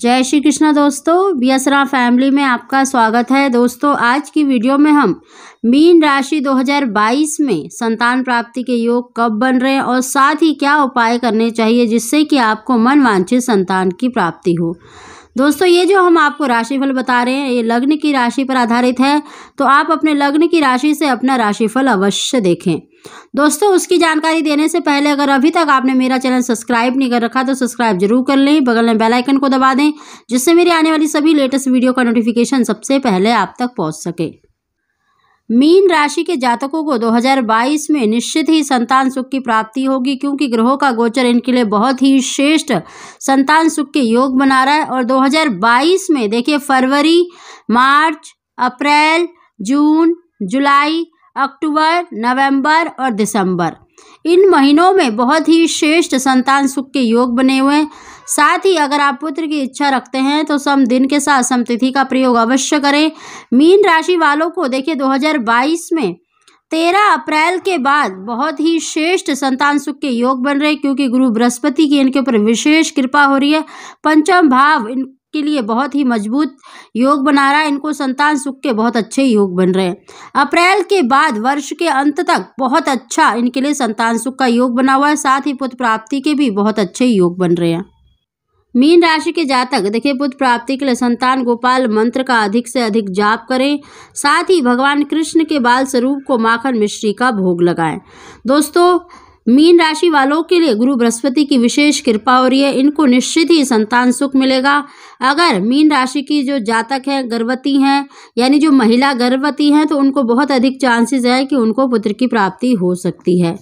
जय श्री कृष्णा दोस्तों B family में आपका स्वागत है दोस्तों आज की वीडियो में हम मीन राशि 2022 में संतान प्राप्ति के योग कब बन रहे हैं और साथ ही क्या उपाय करने चाहिए जिससे कि आपको मन वांछित संतान की प्राप्ति हो दोस्तों ये जो हम आपको राशिफल बता रहे हैं ये लग्न की राशि पर आधारित है तो आप अपने लग्न की राशि से अपना राशिफल अवश्य देखें दोस्तों उसकी जानकारी देने से पहले अगर अभी तक आपने मेरा चैनल सब्सक्राइब नहीं कर रखा तो सब्सक्राइब जरूर कर लें बगल में बेल आइकन को दबा दें जिससे मेरी आने वाली सभी लेटेस्ट वीडियो का नोटिफिकेशन सबसे पहले आप तक पहुंच सके मीन राशि के जातकों को 2022 में निश्चित ही संतान सुख की प्राप्ति होगी क्योंकि ग्रहों का गोचर इनके लिए बहुत ही श्रेष्ठ संतान सुख के योग बना रहा है और 2022 में देखिए फरवरी मार्च अप्रैल जून जुलाई अक्टूबर नवंबर और दिसंबर इन महीनों में बहुत ही श्रेष्ठ संतान सुख के योग बने हुए हैं साथ ही अगर आप पुत्र की इच्छा रखते हैं तो सम दिन के साथ सम तिथि का प्रयोग अवश्य करें मीन राशि वालों को देखिए 2022 में तेरह अप्रैल के बाद बहुत ही श्रेष्ठ संतान सुख के योग बन रहे क्योंकि गुरु बृहस्पति की इनके ऊपर विशेष कृपा हो रही है पंचम भाव इन के लिए बहुत ही मजबूत योग बना रहा है इनको संतान सुख के बहुत अच्छे योग बन रहे हैं अप्रैल के बाद वर्ष के अंत तक बहुत अच्छा इनके लिए संतान सुख का योग बना हुआ है साथ ही पुत्र प्राप्ति के भी बहुत अच्छे योग बन रहे हैं मीन राशि के जातक देखिए पुत्र प्राप्ति के लिए संतान गोपाल मंत्र का अधिक से अधिक जाप करें साथ ही भगवान कृष्ण के बाल स्वरूप को माखन मिश्री का भोग लगाएं दोस्तों मीन राशि वालों के लिए गुरु बृहस्पति की विशेष कृपा हो रही है इनको निश्चित ही संतान सुख मिलेगा अगर मीन राशि की जो जातक है गर्भवती हैं यानी जो महिला गर्भवती हैं तो उनको बहुत अधिक चांसेस है कि उनको पुत्र की प्राप्ति हो सकती है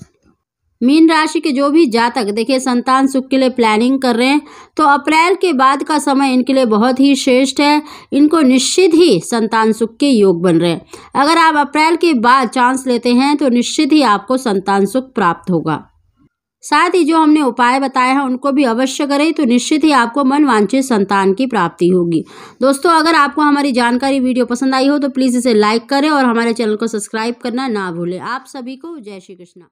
मीन राशि के जो भी जातक देखिए संतान सुख के लिए प्लानिंग कर रहे हैं तो अप्रैल के बाद का समय इनके लिए बहुत ही श्रेष्ठ है इनको निश्चित ही संतान सुख के योग बन रहे हैं अगर आप अप्रैल के बाद चांस लेते हैं तो निश्चित ही आपको संतान सुख प्राप्त होगा साथ ही जो हमने उपाय बताए हैं उनको भी अवश्य करें तो निश्चित ही आपको मन वांछित संतान की प्राप्ति होगी दोस्तों अगर आपको हमारी जानकारी वीडियो पसंद आई हो तो प्लीज़ इसे लाइक करें और हमारे चैनल को सब्सक्राइब करना ना भूलें आप सभी को जय श्री कृष्णा